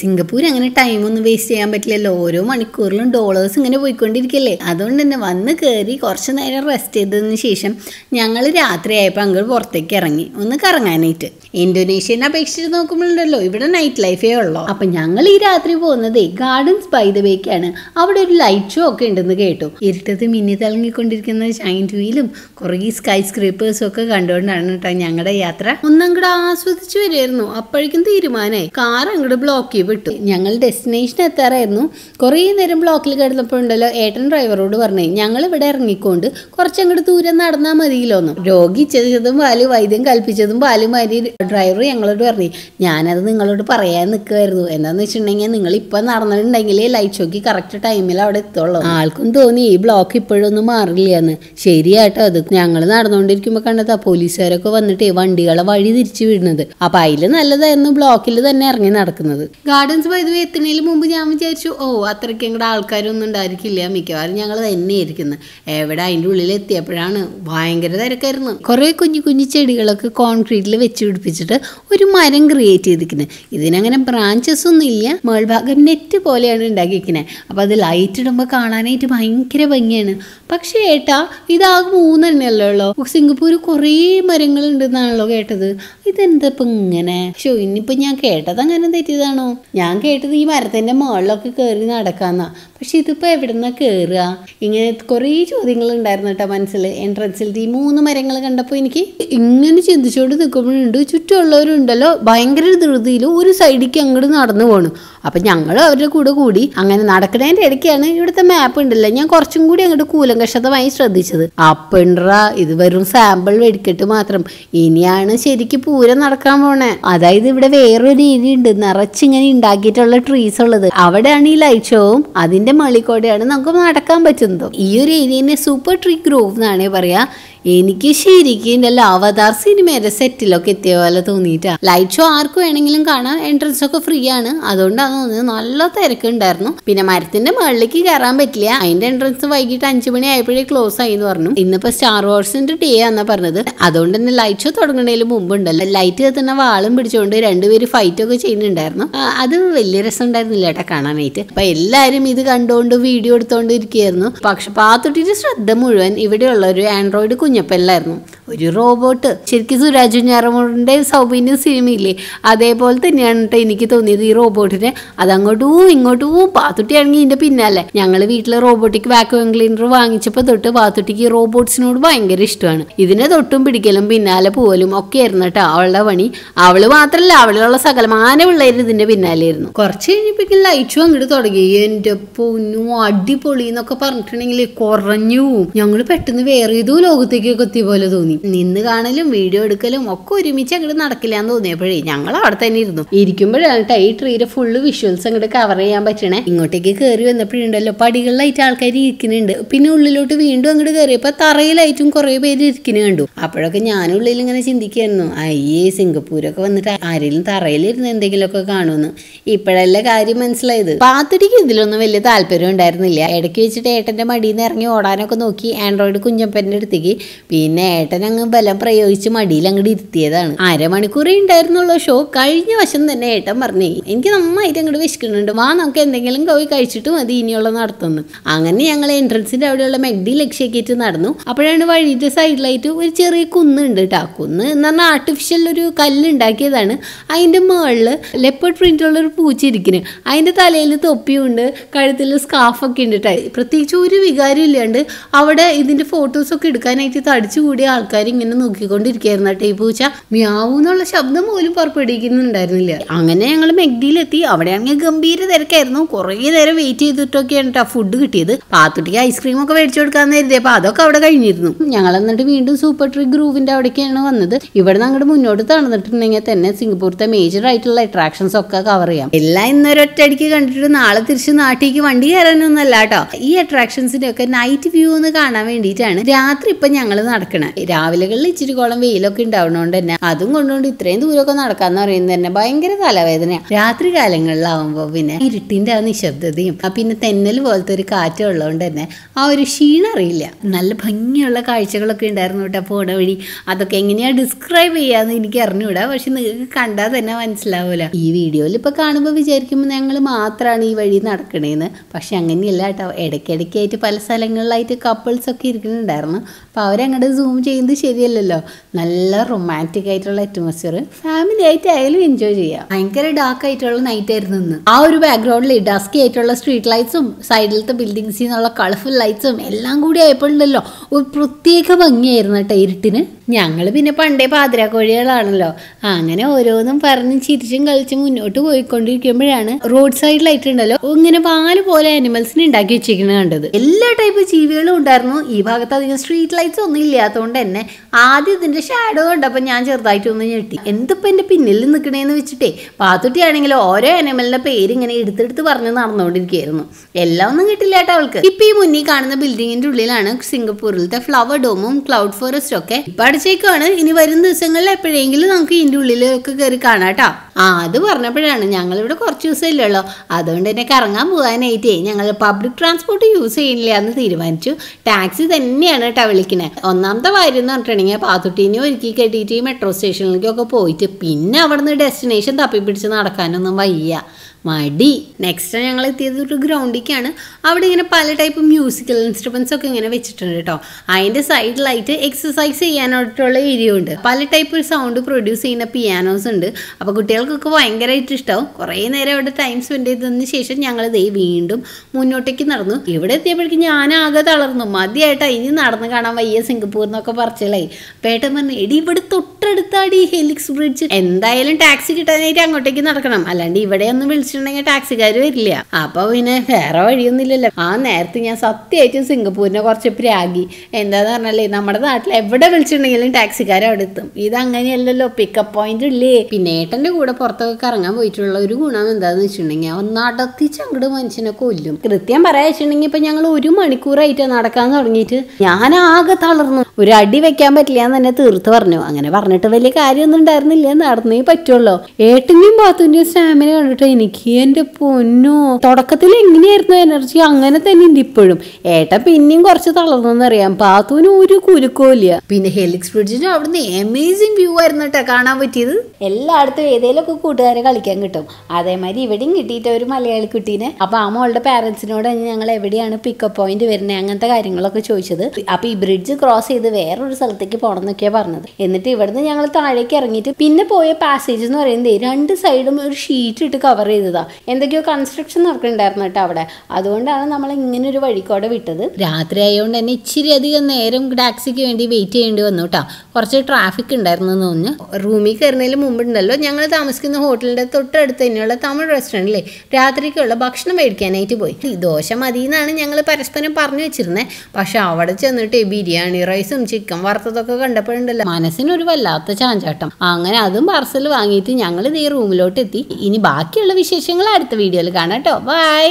Singapore അങ്ങനെ time ഒന്നും waste ചെയ്യാൻ പറ്റില്ലല്ലോ ഓരോ മണിക്കൂറിലും ഡോളേഴ്സ് ഇങ്ങനെ പോയിക്കൊണ്ടിരിക്കല്ലേ അതുകൊണ്ട് തന്നെ വന്ന് കയറി കുറച്ച് നേരം റെസ്റ്റ് ചെയ്തതിന് ശേഷം ഞങ്ങൾ ആയപ്പോൾ അങ്ങോട്ട് പുറത്തേക്ക് ഇറങ്ങി ഒന്ന് കറങ്ങാനായിട്ട് ഇന്തോനേഷ്യനെ അപേക്ഷിച്ച് നോക്കുമ്പോഴുണ്ടല്ലോ ഇവിടെ നൈറ്റ് ലൈഫേ ഉള്ളൂ അപ്പം ഞങ്ങൾ ഈ രാത്രി പോകുന്നതേ ഗാർഡൻസ് ബൈ ദ വേക്കാണ് അവിടെ ഒരു ലൈറ്റ് ഷോ ഒക്കെ ഉണ്ടെന്ന് കേട്ടു ഇരുട്ടത്ത് മിന്നി തിളങ്ങിക്കൊണ്ടിരിക്കുന്ന ഷൈൻ വീലും കുറേ സ്കൈ സ്ക്രീപ്പേഴ്സും ഒക്കെ കണ്ടുകൊണ്ടാണ് കേട്ടോ ഞങ്ങളുടെ യാത്ര ഒന്നും കൂടെ ആസ്വദിച്ച് വരുമായിരുന്നു അപ്പോഴേക്കും തീരുമാനമായി കാർ അങ്ങോട്ട് ബ്ലോക്ക് ബ്ലോക്കിൽ വിട്ടു ഞങ്ങൾ ഡെസ്റ്റിനേഷൻ എത്താറായിരുന്നു കുറേ നേരം ബ്ലോക്കിൽ കിടന്നപ്പോഴുണ്ടല്ലോ ഏട്ടൻ ഡ്രൈവറോട് പറഞ്ഞു ഞങ്ങൾ ഇവിടെ ഇറങ്ങിക്കൊണ്ട് കുറച്ചങ്ങോട്ട് ദൂരം നടന്നാൽ മതിയല്ലോ രോഗി ഇച്ചതും പാല് വൈദ്യം കൽപ്പിച്ചതും മാതിരി ഡ്രൈവർ ഞങ്ങളോട് പറഞ്ഞു ഞാനത് നിങ്ങളോട് പറയാൻ നിൽക്കുമായിരുന്നു എന്താണെന്ന് വെച്ചിട്ടുണ്ടെങ്കിൽ നിങ്ങൾ ഇപ്പം നടന്നിട്ടുണ്ടെങ്കിൽ ലൈറ്റ് ഷോക്ക് കറക്റ്റ് ടൈമിൽ അവിടെ എത്തുള്ളൂ ആൾക്കും തോന്നി ഈ ബ്ലോക്ക് ഇപ്പോഴൊന്നും മാറില്ല എന്ന് ശരിയാട്ടോ അത് ഞങ്ങൾ നടന്നുകൊണ്ടിരിക്കുമ്പോൾ കണ്ടതാ പോലീസുകാരൊക്കെ വന്നിട്ട് വണ്ടികളെ വഴി തിരിച്ചു വിടുന്നത് അപ്പം അതിൽ നല്ലതായിരുന്നു ബ്ലോക്കിൽ തന്നെ ഇറങ്ങി നടക്കുന്നത് ഗാർഡൻസ് പോയത് എത്തുന്നതിന് മുമ്പ് ഞാൻ വിചാരിച്ചു ഓ അത്രയ്ക്ക് ഇങ്ങടെ ആൾക്കാരൊന്നും ഉണ്ടായിരിക്കില്ല മിക്കവാറും ഞങ്ങൾ തന്നെ ഇരിക്കുന്നത് എവിടെ അതിൻ്റെ ഉള്ളിൽ എത്തിയപ്പോഴാണ് ഭയങ്കര തിരക്കായിരുന്നു കുറേ കുഞ്ഞു കുഞ്ഞു ചെടികളൊക്കെ കോൺക്രീറ്റിൽ വെച്ച് പിടിപ്പിച്ചിട്ട് ഒരു മരം ക്രിയേറ്റ് ചെയ്തിരിക്കുന്നത് ഇതിനങ്ങനെ ബ്രാഞ്ചസ് ഒന്നും ഇല്ല മേൾഭാഗം നെറ്റ് പോലെയാണ് ഉണ്ടാക്കിയിരിക്കുന്നത് അപ്പോൾ അത് ലൈറ്റ് ഇടുമ്പോൾ കാണാനായിട്ട് ഭയങ്കര ഭംഗിയാണ് പക്ഷേ ഏട്ടാ ഇതാകെ മൂന്നെണ്ണയല്ലേ ഉള്ളൂ സിംഗപ്പൂർ കുറേ മരങ്ങളുണ്ടെന്നാണല്ലോ കേട്ടത് ഇതെന്താ ഇപ്പം ഇങ്ങനെ ഷോ ഇനിയിപ്പോൾ ഞാൻ കേട്ടത് അങ്ങനെ തെറ്റിയതാണോ ഞാൻ കേട്ടത് ഈ മരത്തിൻ്റെ മുകളിലൊക്കെ കയറി നടക്കാന്നാ പക്ഷെ ഇതിപ്പോൾ എവിടുന്ന കയറുക ഇങ്ങനെ കുറേ ചോദ്യങ്ങൾ ഉണ്ടായിരുന്നു കേട്ടോ മനസ്സിൽ എൻട്രൻസിൽ ഈ മൂന്ന് മരങ്ങൾ കണ്ടപ്പോൾ എനിക്ക് ഇങ്ങനെ ചിന്തിച്ചുകൊണ്ട് നിൽക്കുമ്പോഴുണ്ട് ചുറ്റുമുള്ളവരുണ്ടല്ലോ ഭയങ്കര ധൃതിയിൽ ഒരു സൈഡിലേക്ക് അങ്ങോട്ട് നടന്നു പോകണം അപ്പം ഞങ്ങൾ അവരുടെ കൂടെ കൂടി അങ്ങനെ നടക്കണേൻ്റെ ഇടയ്ക്കാണ് ഇവിടുത്തെ മാപ്പ് ഉണ്ടല്ലോ ഞാൻ കുറച്ചും കൂടി അങ്ങോട്ട് കൂലങ്കഷതമായി ശ്രദ്ധിച്ചത് അപ്പണ്ടാ ഇത് വെറും സാമ്പിൾ വെടിക്കിട്ട് മാത്രം ഇനിയാണ് ശരിക്കും പൂരം നടക്കാൻ പോണേ അതായത് ഇവിടെ വേറൊരു ഏരിയ ഉണ്ട് നിറച്ചിങ്ങനെ ഉണ്ടാക്കിയിട്ടുള്ള ട്രീസ് ഉള്ളത് അവിടെയാണ് ഈ ലൈറ്റ് ഷോവും മേളിൽ കൂടെയാണ് നമുക്ക് നടക്കാൻ പറ്റുന്നത് ഈ ഒരു ഏരിയനെ സൂപ്പർ ട്രീ ഗ്രോവ് എന്നാണ് പറയാ എനിക്ക് ശരിക്കും എൻ്റെ അവതാർ സിനിമയുടെ സെറ്റിലൊക്കെ എത്തിയ പോലെ തോന്നിയിട്ടാണ് ലൈറ്റ് ഷോ ആർക്ക് വേണമെങ്കിലും കാണാം എൻട്രൻസ് ഒക്കെ ഫ്രീ ആണ് അതുകൊണ്ടാണ് തോന്നിയത് നല്ല തിരക്കുണ്ടായിരുന്നു പിന്നെ മരത്തിന്റെ മുകളിലേക്ക് കയറാൻ പറ്റില്ല അതിന്റെ എൻട്രൻസ് വൈകിട്ട് അഞ്ചു മണി ആയപ്പോഴേ ക്ലോസ് ആയി എന്ന് പറഞ്ഞു ഇന്നിപ്പോ സ്റ്റാർ വാർസിന്റെ ഡേ ആണെന്നാ പറഞ്ഞത് അതുകൊണ്ട് തന്നെ ലൈറ്റ് ഷോ തുടങ്ങുന്നതിന് മുമ്പുണ്ടല്ലോ ലൈറ്റ് തന്നെ വാളും പിടിച്ചുകൊണ്ട് രണ്ടുപേര് ഫൈറ്റ് ഒക്കെ ചെയ്യുന്നുണ്ടായിരുന്നു അത് വലിയ രസം ഉണ്ടായിരുന്നില്ല കേട്ടോ കാണാനായിട്ട് അപ്പൊ എല്ലാരും ഇത് കണ്ടുകൊണ്ട് വീഡിയോ എടുത്തുകൊണ്ട് പക്ഷെ പാത്തുട്ടിന്റെ ശ്രദ്ധ മുഴുവൻ ഇവിടെയുള്ള ഒരു ആൻഡ്രോയിഡ് കുഞ്ഞു പെല്ലായിരുന്നു ഒരു റോബോട്ട് ശരിക്കും സുരാജ് ഞാറമോടിൻ്റെ സൗബിൻ്റെ സിനിമയില്ലേ അതേപോലെ തന്നെയാണ് കേട്ടോ എനിക്ക് തോന്നിയത് ഈ റോബോട്ടിനെ അതങ്ങോട്ടും ഇങ്ങോട്ടും പാത്തുട്ടിയാണെങ്കിൽ ഇതിൻ്റെ പിന്നാലെ ഞങ്ങൾ വീട്ടിലെ റോബോട്ടിക് വാക്വം ക്ലീനർ വാങ്ങിച്ചപ്പോൾ തൊട്ട് പാത്തുട്ടിക്ക് റോബോട്ട്സിനോട് ഭയങ്കര ഇഷ്ടമാണ് ഇതിനെ തൊട്ടും പിടിക്കലും പിന്നാലെ പോലും ഒക്കെ ആയിരുന്നു കേട്ടോ അവളുടെ പണി അവള് മാത്രമല്ല അവളിലുള്ള സകലമാന പിള്ളേർ ഇതിൻ്റെ പിന്നാലെയായിരുന്നു കുറച്ച് കഴിഞ്ഞപ്പോഴേക്കും ലൈറ്റ് അങ്ങോട്ട് തുടങ്ങി എൻ്റെ പൊന്നു അടിപൊളി എന്നൊക്കെ പറഞ്ഞിട്ടുണ്ടെങ്കിൽ കുറഞ്ഞു ഞങ്ങൾ പെട്ടെന്ന് വേറെ ഏതോ ലോകത്തേക്ക് ഒറ്റയ്ക്ക് എത്തിയ പോലെ തോന്നി നിന്ന് കാണലും വീഡിയോ എടുക്കലും ഒക്കെ ഒരുമിച്ച് അങ്ങോട്ട് നടക്കില്ല എന്ന് തോന്നിയപ്പോഴേ ഞങ്ങൾ അവിടെ തന്നെ ഇരുന്നു ഇരിക്കുമ്പോഴാണ് ഈ ട്രീയുടെ ഫുള്ള് വിഷ്വൽസ് അങ്ങോട്ട് കവർ ചെയ്യാൻ പറ്റണേ ഇങ്ങോട്ടേക്ക് കയറി വന്നപ്പോഴുണ്ടല്ലോ പടികളിലായിട്ട് ആൾക്കാർ ഇരിക്കുന്നുണ്ട് പിന്നെ ഉള്ളിലോട്ട് വീണ്ടും അങ്ങോട്ട് കയറിയപ്പോൾ തറയിലായിട്ടും കുറേ പേര് ഇരിക്കുന്നു കണ്ടു അപ്പോഴൊക്കെ ഉള്ളിൽ ഇങ്ങനെ ചിന്തിക്കായിരുന്നു അയ്യേ സിംഗപ്പൂരൊക്കെ വന്നിട്ട് ആരെങ്കിലും തറയിലിരുന്ന് എന്തെങ്കിലുമൊക്കെ കാണുമെന്ന് ഇപ്പോഴല്ലേ കാര്യം മനസ്സിലായത് പാത്തുടിക്ക് ഇതിലൊന്നും വലിയ താല്പര്യം ഉണ്ടായിരുന്നില്ല ഇടയ്ക്ക് വെച്ചിട്ട് ഏട്ടൻ്റെ മടിയിൽ നിന്ന് ഇറങ്ങി ഓടാനൊക്കെ നോക്കി ആൻഡ്രോയിഡ് കുഞ്ഞപ്പൻ്റെ അടുത്തേക്ക് പിന്നെ ഏട്ടൻ അങ്ങ് ബലം പ്രയോഗിച്ച് മടിയിൽ അങ്ങോട്ട് ഇരുത്തിയതാണ് അരമണിക്കൂറേ ഉണ്ടായിരുന്നുള്ളൂ ഷോ കഴിഞ്ഞ വശം തന്നെ ഏട്ടൻ പറഞ്ഞേ എനിക്ക് നന്നായിട്ട് അങ്ങോട്ട് വിശക്കുന്നുണ്ട് വാ നമുക്ക് എന്തെങ്കിലും കോവി കഴിച്ചിട്ട് മതി ഇനിയുള്ള നടത്തുന്നു അങ്ങനെ ഞങ്ങൾ എൻട്രൻസിൻ്റെ അവിടെയുള്ള മെഗ്ഡി ലക്ഷ്യക്കേറ്റ് നടന്നു അപ്പോഴാണ് വഴിയുടെ സൈഡിലായിട്ട് ഒരു ചെറിയ കുന്നുണ്ട് കേട്ടോ കുന്ന് എന്ന് പറഞ്ഞാൽ ആർട്ടിഫിഷ്യൽ ഒരു കല്ല് ഉണ്ടാക്കിയതാണ് അതിൻ്റെ മുകളിൽ പ്രിന്റ് പ്രിൻ്റുള്ള ഒരു പൂച്ച ഇരിക്കുന്നു അതിൻ്റെ തലയിൽ തൊപ്പിയുണ്ട് കഴുത്തിൽ സ്കാഫൊക്കെ ഉണ്ട് കേട്ടോ പ്രത്യേകിച്ച് ഒരു വികാരം ഇല്ലാണ്ട് അവിടെ ഇതിൻ്റെ ഫോട്ടോസൊക്കെ എടുക്കാനായിട്ട് സമയത്ത് തടിച്ചു കൂടിയ ആൾക്കാർ ഇങ്ങനെ നോക്കിക്കൊണ്ടിരിക്കുകയായിരുന്നു ടൈപ്പ് ഈ പൂച്ച എന്നുള്ള ശബ്ദം പോലും പുറപ്പെടുവിക്കുന്നുണ്ടായിരുന്നില്ല അങ്ങനെ ഞങ്ങൾ മെഗ്ഡിയിലെത്തി അവിടെയാണെങ്കിൽ ഗംഭീര തിരക്കായിരുന്നു കുറേ നേരം വെയിറ്റ് ചെയ്തിട്ടൊക്കെയാണ് കേട്ടോ ഫുഡ് കിട്ടിയത് പാത്തുട്ടിക്ക് ഐസ്ക്രീം ഒക്കെ മേടിച്ചു കൊടുക്കാൻ നേരത്തെ അപ്പോൾ അതൊക്കെ അവിടെ കഴിഞ്ഞിരുന്നു ഞങ്ങൾ എന്നിട്ട് വീണ്ടും സൂപ്പർ ട്രിക് ഗ്രൂവിൻ്റെ അവിടേക്കാണ് വന്നത് ഇവിടെ നിന്ന് അങ്ങോട്ട് മുന്നോട്ട് തണന്നിട്ടുണ്ടെങ്കിൽ തന്നെ സിംഗപ്പൂരത്തെ മേജർ ആയിട്ടുള്ള അട്രാക്ഷൻസ് ഒക്കെ കവർ ചെയ്യാം എല്ലാം ഇന്നൊരൊറ്റടിക്ക് കണ്ടിട്ട് നാളെ തിരിച്ച് നാട്ടിലേക്ക് വണ്ടി കയറാനൊന്നല്ല കേട്ടോ ഈ അട്രാക്ഷൻസിൻ്റെ ഒക്കെ നൈറ്റ് വ്യൂ ഒന്ന് കാണാൻ വേണ്ടിയിട്ടാണ് രാത്രി ഇപ്പം ഞങ്ങൾ നടക്കണം രാവിലെകളിൽ ഇച്ചിരി കോളം വെയിലൊക്കെ ഉണ്ടാവുന്നതുകൊണ്ട് തന്നെ അതും കൊണ്ടുകൊണ്ട് ഇത്രയും ദൂരമൊക്കെ നടക്കാന്ന് പറയുന്നത് തന്നെ ഭയങ്കര തലവേദനയാണ് രാത്രി കാലങ്ങളിലാവുമ്പോൾ പിന്നെ ഇരുട്ടിൻ്റെ ആ നിശബ്ദതയും പിന്നെ തെന്നൽ പോലത്തെ ഒരു കാറ്റും ഉള്ളതുകൊണ്ട് തന്നെ ആ ഒരു ക്ഷീണം അറിയില്ല നല്ല ഭംഗിയുള്ള കാഴ്ചകളൊക്കെ ഉണ്ടായിരുന്നു കേട്ടോ പോണ വഴി അതൊക്കെ എങ്ങനെയാണ് ഡിസ്ക്രൈബ് ചെയ്യാന്ന് എനിക്ക് അറിഞ്ഞുകൂടാ പക്ഷെ നിങ്ങൾക്ക് കണ്ടാൽ തന്നെ മനസ്സിലാവൂല ഈ വീഡിയോയിൽ ഇപ്പോൾ കാണുമ്പോൾ വിചാരിക്കുമ്പോൾ ഞങ്ങൾ മാത്രമാണ് ഈ വഴി നടക്കണേന്ന് പക്ഷെ അങ്ങനെയല്ല കേട്ടോ ഇടയ്ക്കിടയ്ക്കായിട്ട് പല സ്ഥലങ്ങളിലായിട്ട് കപ്പിൾസ് ഒക്കെ ഇരിക്കുന്നുണ്ടായിരുന്നു അപ്പോൾ അവരങ്ങോട്ട് സൂം ചെയ്യുന്നത് ശരിയല്ലല്ലോ നല്ല റൊമാൻറ്റിക് ആയിട്ടുള്ള അറ്റ്മോസ്ഫിയർ ഫാമിലി ആയിട്ട് ആയാലും എൻജോയ് ചെയ്യാം ഭയങ്കര ഡാർക്ക് ആയിട്ടുള്ള നൈറ്റ് ആയിരുന്നു ഇന്ന് ആ ഒരു ബാക്ക്ഗ്രൗണ്ടിൽ ഡസ്കി ആയിട്ടുള്ള സ്ട്രീറ്റ് ലൈറ്റ്സും സൈഡിലത്തെ ബിൽഡിങ്സിൽ നിന്നുള്ള കളർഫുൾ ലൈറ്റ്സും എല്ലാം കൂടി ആയപ്പോഴുണ്ടല്ലോ ഒരു പ്രത്യേക ഭംഗിയായിരുന്നു കേട്ടോ ഇരുട്ടിന് ഞങ്ങൾ പിന്നെ പണ്ടേ പാതിരാക്കോഴികളാണല്ലോ അങ്ങനെ ഓരോന്നും പറഞ്ഞ് ചിരിച്ചും കളിച്ചും മുന്നോട്ട് പോയിക്കൊണ്ടിരിക്കുമ്പോഴാണ് റോഡ് സൈഡ് ലൈറ്റ് ഉണ്ടല്ലോ ഇങ്ങനെ പാല് പോലെ അനിമൽസിന് ഉണ്ടാക്കി വെച്ചിരിക്കുന്നത് കണ്ടത് എല്ലാ ടൈപ്പ് ജീവികളും ഉണ്ടായിരുന്നു ഈ ഭാഗത്ത് അധികം സ്ട്രീറ്റ് ലൈറ്റ്സ് ഇതൊന്നും ഇല്ലാത്തതുകൊണ്ട് തന്നെ ആദ്യം ഇതിൻ്റെ ഷാഡോ കണ്ടപ്പോൾ ഞാൻ ചെറുതായിട്ടൊന്ന് ഞെട്ടി എന്തിപ്പോൾ എൻ്റെ പിന്നിൽ നിൽക്കണേന്ന് വെച്ചിട്ടേ പാത്തുട്ടിയാണെങ്കിൽ ഓരോ അനിമലിൻ്റെ പേര് ഇങ്ങനെ എടുത്തെടുത്ത് പറഞ്ഞ് നടന്നുകൊണ്ടിരിക്കുകയായിരുന്നു എല്ലാം ഒന്നും കിട്ടില്ല കേട്ടോ അവൾക്ക് ഇപ്പം ഈ മുന്നിൽ കാണുന്ന ബിൽഡിങ്ങിൻ്റെ ഉള്ളിലാണ് സിംഗപ്പൂരിലത്തെ ഫ്ലവർ ഡോമും ക്ലൗഡ് ഫോറസ്റ്റും ഒക്കെ ഇപ്പം അടിച്ചേക്കുവാണ് ഇനി വരും ദിവസങ്ങളിൽ എപ്പോഴെങ്കിലും നമുക്ക് ഇതിൻ്റെ ഉള്ളിലൊക്കെ കയറി കാണാം കേട്ടോ ആ അത് പറഞ്ഞപ്പോഴാണ് ഞങ്ങളിവിടെ കുറച്ച് ദിവസം ഇല്ലല്ലോ അതുകൊണ്ട് തന്നെ കറങ്ങാൻ പോകാനായിട്ടേ ഞങ്ങൾ പബ്ലിക് ട്രാൻസ്പോർട്ട് യൂസ് ചെയ്യുന്നില്ല എന്ന് തീരുമാനിച്ചു ടാക്സി തന്നെയാണ് കേട്ടോ വിളിക്കുന്നത് ഒന്നാമത്തെ കാര്യം എന്ന് പറഞ്ഞിട്ടുണ്ടെങ്കിൽ പാത്തുട്ടീനെ ഒരുക്കി കെട്ടിയിട്ട് മെട്രോ സ്റ്റേഷനിലേക്കൊക്കെ പോയിട്ട് പിന്നെ അവിടുന്ന് ഡെസ്റ്റിനേഷൻ തപ്പിപ്പിടിച്ച് നടക്കാനൊന്നും വയ്യ മടി നെക്സ്റ്റ് ഞങ്ങൾ എത്തിയത് ഒരു ഗ്രൗണ്ടിലേക്കാണ് അവിടെ ഇങ്ങനെ പല ടൈപ്പ് മ്യൂസിക്കൽ ഇൻസ്ട്രുമെൻസ് ഒക്കെ ഇങ്ങനെ വെച്ചിട്ടുണ്ട് കേട്ടോ അതിൻ്റെ സൈഡിലായിട്ട് എക്സസൈസ് ചെയ്യാനായിട്ടുള്ള ഏരിയ ഉണ്ട് പല ടൈപ്പ് സൗണ്ട് പ്രൊഡ്യൂസ് ചെയ്യുന്ന പിയാനോസ് ഉണ്ട് അപ്പോൾ കുട്ടികൾക്കൊക്കെ ഭയങ്കരമായിട്ട് ഇഷ്ടമാവും കുറേ നേരം അവിടെ ടൈം സ്പെൻഡ് ചെയ്തതിന് ശേഷം ഞങ്ങൾ ദേ വീണ്ടും മുന്നോട്ടേക്ക് നടന്നു ഇവിടെ എത്തിയപ്പോഴേക്കും ഞാൻ ആകെ തളർന്നു മതിയായിട്ടാ ഇനി നടന്ന് കാണാൻ വയ്യ സിംഗപ്പൂർ എന്നൊക്കെ പറച്ചിലായി പേട്ടൻ പറഞ്ഞു എടി ഇവിടെ തൊട്ടടുത്താടി ഹെലിക്സ് ബ്രിഡ്ജ് എന്തായാലും ടാക്സി കിട്ടാനായിട്ട് അങ്ങോട്ടേക്ക് നടക്കണം അല്ലാണ്ട് ഇവിടെ ഒന്ന് വിളിച്ചു വെച്ചിട്ടുണ്ടെങ്കിൽ ടാക്സിക്കാർ വരില്ല അപ്പൊ പിന്നെ വേറെ വഴിയൊന്നുമില്ലല്ലോ ആ നേരത്തെ ഞാൻ സത്യമായിട്ടും സിംഗപ്പൂരിനെ കുറച്ച് പ്രാഗി എന്താന്ന് പറഞ്ഞാലേ നമ്മുടെ നാട്ടിൽ എവിടെ വിളിച്ചിട്ടുണ്ടെങ്കിലും ടാക്സിക്കാർ അവിടെ എത്തും അങ്ങനെയല്ലല്ലോ പിക്കപ്പ് പോയിന്റ് ഇല്ലേ പിന്നെ ഏട്ടന്റെ കൂടെ പുറത്തൊക്കെ കറങ്ങാൻ പോയിട്ടുള്ള ഒരു ഗുണം എന്താന്ന് വെച്ചിട്ടുണ്ടെങ്കിൽ അവൻ നടത്തിച്ച് അങ്ങോട്ട് മനുഷ്യനെ കൊല്ലും കൃത്യം പറയാ വെച്ചിട്ടുണ്ടെങ്കിൽ ഇപ്പൊ ഞങ്ങൾ ഒരു മണിക്കൂറായിട്ട് നടക്കാൻ തുടങ്ങിയിട്ട് ഞാൻ ആകെ തളർന്നു ഒരു അടി വെക്കാൻ പറ്റില്ല എന്ന് തന്നെ തീർത്ത് പറഞ്ഞു അങ്ങനെ പറഞ്ഞിട്ട് വലിയ കാര്യമൊന്നും ഉണ്ടായിരുന്നില്ല നടന്നേ പറ്റുള്ളൂ ഏട്ടൻ്റെയും ബാത്തുവിൻ്റെയും സ്റ്റാമിന കണ്ടിട്ട് എനിക്ക് എന്റെ പൊന്നോ തുടക്കത്തിൽ എങ്ങനെയായിരുന്നു എനർജി അങ്ങനെ തന്നെ ഉണ്ട് ഇപ്പോഴും ഏട്ടൻ പിന്നെയും കുറച്ച് തളർന്നെന്നറിയാം പാത്തുവിന് ഒരു കുലുക്കോല്ല പിന്നെ ഹെലിക്സ് ബ്രിഡ്ജിന്റെ അവിടുന്ന് അമേസിംഗ് വ്യൂ ആയിരുന്നു കേട്ടോ കാണാൻ പറ്റിയത് എല്ലായിടത്തും ഒക്കെ കൂട്ടുകാരെ കളിക്കാൻ കിട്ടും അതേമാതിരി ഇവിടെയും കിട്ടിയിട്ട് ഒരു മലയാളി കുട്ടീനെ അപ്പൊ ആ മോളുടെ പാരന്റ്സിനോട് ഞങ്ങൾ എവിടെയാണ് പിക്കപ്പ് പോയിന്റ് വരുന്നത് അങ്ങനത്തെ കാര്യങ്ങളൊക്കെ ചോദിച്ചത് അപ്പൊ ഈ ബ്രിഡ്ജ് ക്രോസ് ചെയ്ത് വേറൊരു സ്ഥലത്തേക്ക് പോകണം എന്നൊക്കെയാണ് പറഞ്ഞത് എന്നിട്ട് ഇവിടുന്ന് ഞങ്ങൾ താഴേക്ക് ഇറങ്ങിയിട്ട് പിന്നെ പോയ പാസേജ് എന്ന് പറയുന്നത് രണ്ട് സൈഡും ഒരു ഷീറ്റ് ഇട്ട് കവർ ചെയ്തത് ചെയ്തതാണ് എന്തൊക്കെയോ കൺസ്ട്രക്ഷൻ നടക്കുന്നുണ്ടായിരുന്നു കേട്ടോ അവിടെ അതുകൊണ്ടാണ് നമ്മൾ ഇങ്ങനെ ഒരു വഴിക്കോടെ വിട്ടത് രാത്രി ആയതുകൊണ്ട് തന്നെ ഇച്ചിരി അധികം നേരം ടാക്സിക്ക് വേണ്ടി വെയിറ്റ് ചെയ്യേണ്ടി വന്നു കേട്ടോ കുറച്ച് ട്രാഫിക് ഉണ്ടായിരുന്നു എന്ന് തോന്നുന്നു റൂമിൽ കയറുന്നതിന് മുമ്പുണ്ടല്ലോ ഞങ്ങൾ താമസിക്കുന്ന ഹോട്ടലിന്റെ തൊട്ടടുത്ത് തന്നെയുള്ള തമിഴ് റെസ്റ്റോറൻറ്റിലെ രാത്രിക്കുള്ള ഭക്ഷണം മേടിക്കാനായിട്ട് പോയി ദോശ മതി എന്നാണ് ഞങ്ങൾ പരസ്പരം പറഞ്ഞു വെച്ചിരുന്നത് പക്ഷെ അവിടെ ചെന്നിട്ട് ബിരിയാണി റൈസും ചിക്കൻ വറുത്തതൊക്കെ കണ്ടപ്പോഴുണ്ടല്ലോ മനസ്സിനൊരു വല്ലാത്ത ചാഞ്ചാട്ടം അങ്ങനെ അതും പാർസൽ വാങ്ങിയിട്ട് ഞങ്ങൾ ഇതേ റൂമിലോട്ട് എത്തി ഇനി ബാക്കിയുള്ള വിശേഷം വിശേഷങ്ങൾ അടുത്ത വീഡിയോയിൽ കാണാം കേട്ടോ ബൈ